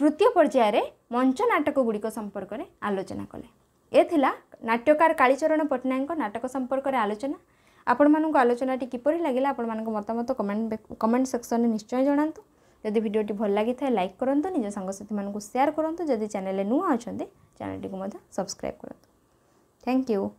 ତୃତୀୟ ପର୍ଯ୍ୟାୟରେ ମଞ୍ଚ ନାଟକଗୁଡ଼ିକ ସମ୍ପର୍କରେ ଆଲୋଚନା କଲେ ଏ ଥିଲା ନାଟ୍ୟକାର କାଳିଚରଣ ପଟ୍ଟନାୟକଙ୍କ ନାଟକ ସମ୍ପର୍କରେ ଆଲୋଚନା ଆପଣମାନଙ୍କ ଆଲୋଚନାଟି କିପରି ଲାଗିଲା ଆପଣମାନଙ୍କ ମତାମତ କମେଣ୍ଟ କମେଣ୍ଟ ସେକ୍ସନରେ ନିଶ୍ଚୟ ଜଣାନ୍ତୁ ଯଦି ଭିଡ଼ିଓଟି ଭଲ ଲାଗିଥାଏ ଲାଇକ୍ କରନ୍ତୁ ନିଜ ସାଙ୍ଗସାଥିମାନଙ୍କୁ ସେୟାର କରନ୍ତୁ ଯଦି ଚ୍ୟାନେଲରେ ନୂଆ ଅଛନ୍ତି ଚ୍ୟାନେଲଟିକୁ ମଧ୍ୟ ସବସ୍କ୍ରାଇବ୍ କରନ୍ତୁ ଥ୍ୟାଙ୍କ ୟୁ